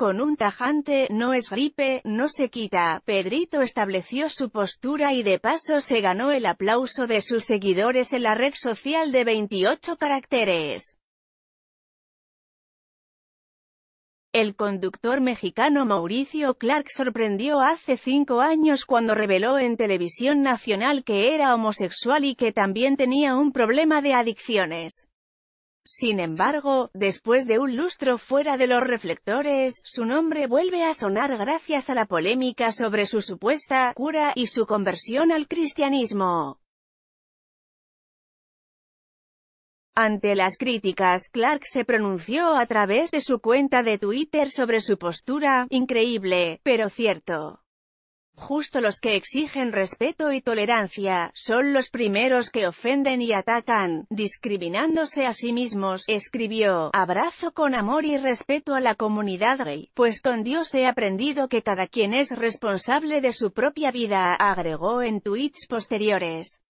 Con un tajante, no es gripe, no se quita, Pedrito estableció su postura y de paso se ganó el aplauso de sus seguidores en la red social de 28 caracteres. El conductor mexicano Mauricio Clark sorprendió hace cinco años cuando reveló en televisión nacional que era homosexual y que también tenía un problema de adicciones. Sin embargo, después de un lustro fuera de los reflectores, su nombre vuelve a sonar gracias a la polémica sobre su supuesta cura y su conversión al cristianismo. Ante las críticas, Clark se pronunció a través de su cuenta de Twitter sobre su postura, increíble, pero cierto. Justo los que exigen respeto y tolerancia, son los primeros que ofenden y atacan, discriminándose a sí mismos, escribió, abrazo con amor y respeto a la comunidad gay, pues con Dios he aprendido que cada quien es responsable de su propia vida, agregó en tweets posteriores.